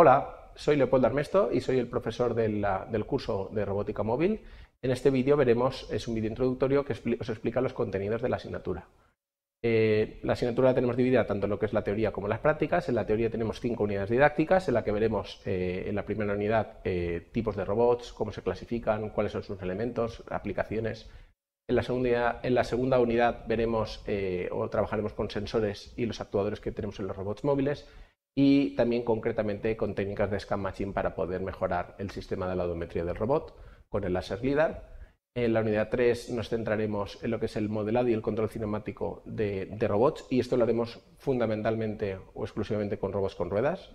Hola, soy Leopoldo Armesto y soy el profesor del curso de robótica móvil. En este vídeo veremos, es un vídeo introductorio que os explica los contenidos de la asignatura. Eh, la asignatura la tenemos dividida tanto en lo que es la teoría como las prácticas. En la teoría tenemos cinco unidades didácticas, en la que veremos eh, en la primera unidad eh, tipos de robots, cómo se clasifican, cuáles son sus elementos, aplicaciones. en la segunda unidad veremos o trabajaremos con sensores y los actuadores que tenemos en los robots móviles y también concretamente con técnicas de Scan matching para poder mejorar el sistema de la odometría del robot con el láser LIDAR. En la unidad 3 nos centraremos en lo que es el modelado y el control cinemático de, robots y esto lo haremos fundamentalmente o exclusivamente con robots con ruedas.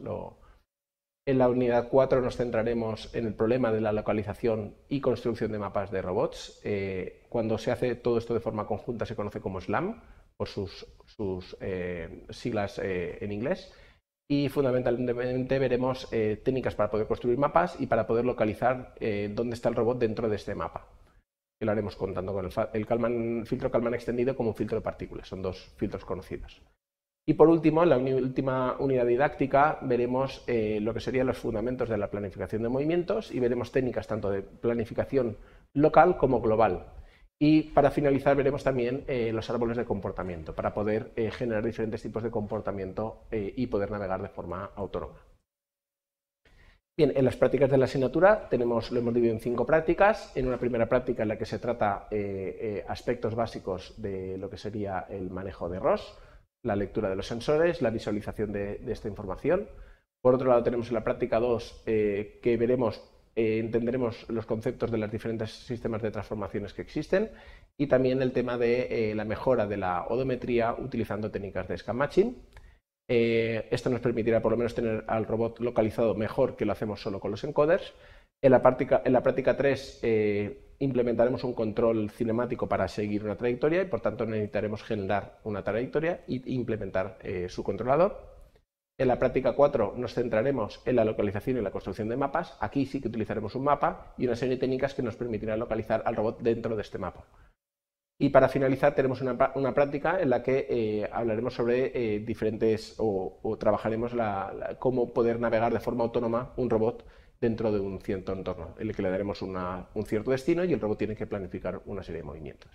en la unidad 4 nos centraremos en el problema de la localización y construcción de mapas de robots. Eh, cuando se hace todo esto de forma conjunta se conoce como SLAM por sus, eh, siglas eh, en inglés y fundamentalmente veremos eh, técnicas para poder construir mapas y para poder localizar eh, dónde está el robot dentro de este mapa. Que lo haremos contando con el, filtro Kalman extendido como un filtro de partículas, son dos filtros conocidos. Y por último, en la última unidad didáctica veremos eh, lo que serían los fundamentos de la planificación de movimientos y veremos técnicas tanto de planificación local como global, y para finalizar veremos también eh, los árboles de comportamiento para poder eh, generar diferentes tipos de comportamiento eh, y poder navegar de forma autónoma. Bien, en las prácticas de la asignatura tenemos, lo hemos dividido en cinco prácticas. En una primera práctica en la que se trata aspectos básicos de lo que sería el manejo de ROS, la lectura de los sensores, la visualización de, esta información. Por otro lado tenemos la práctica 2 que veremos eh, entenderemos los conceptos de los diferentes sistemas de transformaciones que existen y también el tema de eh, la mejora de la odometría utilizando técnicas de scan matching. Eh, esto nos permitirá por lo menos tener al robot localizado mejor que lo hacemos solo con los encoders. En la, práctica, en la práctica 3 implementaremos un control cinemático para seguir una trayectoria y por tanto necesitaremos generar una trayectoria e implementar su controlador. En la práctica 4 nos centraremos en la localización y la construcción de mapas. Aquí sí que utilizaremos un mapa y una serie de técnicas que nos permitirán localizar al robot dentro de este mapa. Y para finalizar tenemos una, práctica en la que eh, hablaremos sobre eh, diferentes o, trabajaremos cómo poder navegar de forma autónoma un robot dentro de un cierto entorno, en el que le daremos un cierto destino y el robot tiene que planificar una serie de movimientos.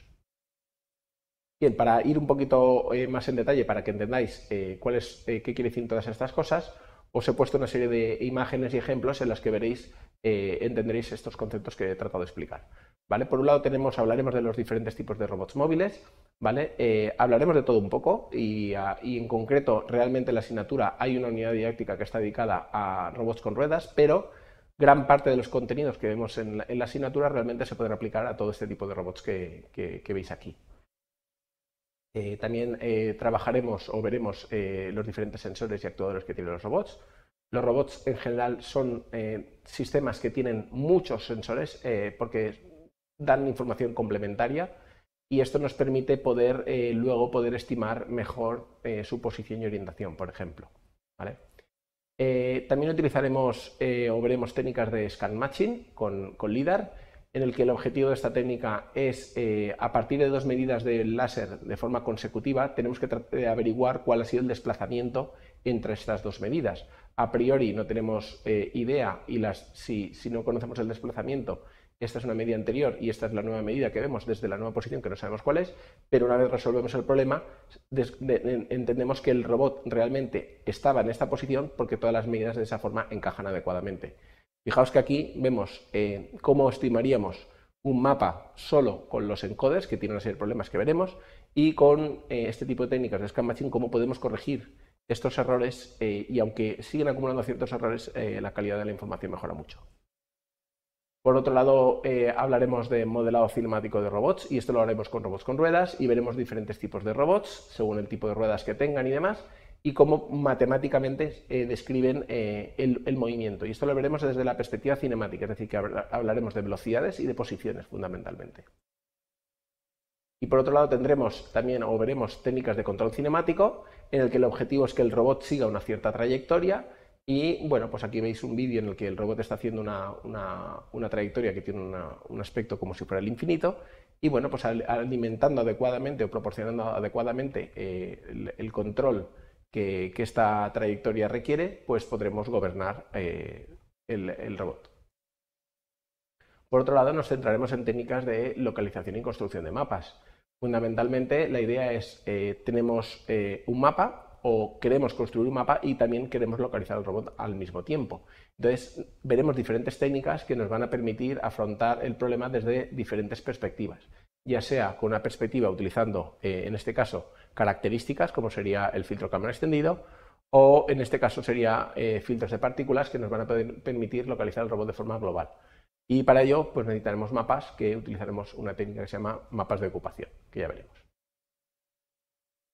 Bien, para ir un poquito eh, más en detalle, para que entendáis eh, eh, qué quiere decir todas estas cosas, os he puesto una serie de imágenes y ejemplos en las que veréis, entenderéis estos conceptos que he tratado de explicar. ¿vale? Por un lado tenemos, hablaremos de los diferentes tipos de robots móviles, ¿vale? hablaremos de todo un poco ah, y, en concreto realmente en la asignatura hay una unidad didáctica que está dedicada a robots con ruedas, pero gran parte de los contenidos que vemos en la, asignatura realmente se pueden aplicar a todo este tipo de robots que veis aquí. Eh, también eh, trabajaremos o veremos eh, los diferentes sensores y actuadores que tienen los robots. Los robots en general son sistemas que tienen muchos sensores porque dan información complementaria y esto nos permite poder luego poder estimar mejor su posición y orientación, por ejemplo. también utilizaremos o veremos técnicas de scan matching con LIDAR en el que el objetivo de esta técnica es, eh, a partir de dos medidas del láser de forma consecutiva, tenemos que averiguar cuál ha sido el desplazamiento entre estas dos medidas. A priori no tenemos eh, idea y las, si, si no conocemos el desplazamiento, esta es una medida anterior y esta es la nueva medida que vemos desde la nueva posición que no sabemos cuál es, pero una vez resolvemos el problema, entendemos que el robot realmente estaba en esta posición porque todas las medidas de esa forma encajan adecuadamente. Fijaos que aquí vemos eh, cómo estimaríamos un mapa solo con los encoders, que tienen una serie de problemas que veremos, y con eh, este tipo de técnicas de Scan cómo podemos corregir estos errores eh, y aunque siguen acumulando ciertos errores, la calidad de la información mejora mucho. Por otro lado, hablaremos de modelado cinemático de robots y esto lo haremos con robots con ruedas y veremos diferentes tipos de robots según el tipo de ruedas que tengan y demás y cómo matemáticamente eh, describen eh, el, movimiento. Y esto lo veremos desde la perspectiva cinemática, es decir, que hablaremos de velocidades y de posiciones fundamentalmente. Y por otro lado tendremos también o veremos técnicas de control cinemático, en el que el objetivo es que el robot siga una cierta trayectoria y bueno, pues aquí veis un vídeo en el que el robot está haciendo una, trayectoria que tiene un aspecto como si fuera el infinito y bueno, pues alimentando adecuadamente o proporcionando adecuadamente eh, el, el control que, esta trayectoria requiere, pues podremos gobernar eh, el, robot. Por otro lado, nos centraremos en técnicas de localización y construcción de mapas. Fundamentalmente, la idea es, eh, tenemos eh, un mapa o queremos construir un mapa y también queremos localizar el robot al mismo tiempo. Entonces, veremos diferentes técnicas que nos van a permitir afrontar el problema desde diferentes perspectivas ya sea con una perspectiva utilizando, eh, en este caso, características, como sería el filtro cámara extendido, o en este caso sería eh, filtros de partículas que nos van a permitir localizar el robot de forma global. Y para ello pues necesitaremos mapas que utilizaremos una técnica que se llama mapas de ocupación, que ya veremos.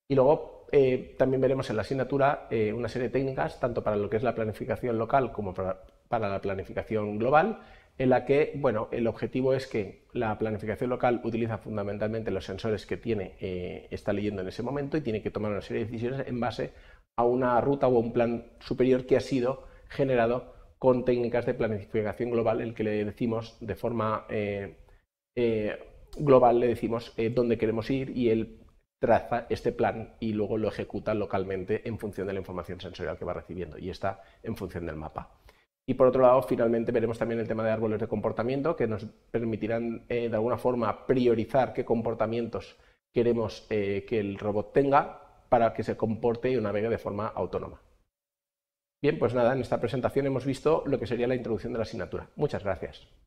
Y luego eh, también veremos en la asignatura una serie de técnicas, tanto para lo que es la planificación local como para la planificación global, en la que, bueno, el objetivo es que la planificación local utiliza fundamentalmente los sensores que tiene, eh, está leyendo en ese momento y tiene que tomar una serie de decisiones en base a una ruta o un plan superior que ha sido generado con técnicas de planificación global, el que le decimos de forma eh, eh, global, le decimos dónde queremos ir y él traza este plan y luego lo ejecuta localmente en función de la información sensorial que va recibiendo y está en función del mapa. Y por otro lado, finalmente veremos también el tema de árboles de comportamiento que nos permitirán eh, de alguna forma priorizar qué comportamientos queremos eh, que el robot tenga para que se comporte y navegue de forma autónoma. Bien, pues nada, en esta presentación hemos visto lo que sería la introducción de la asignatura. Muchas gracias.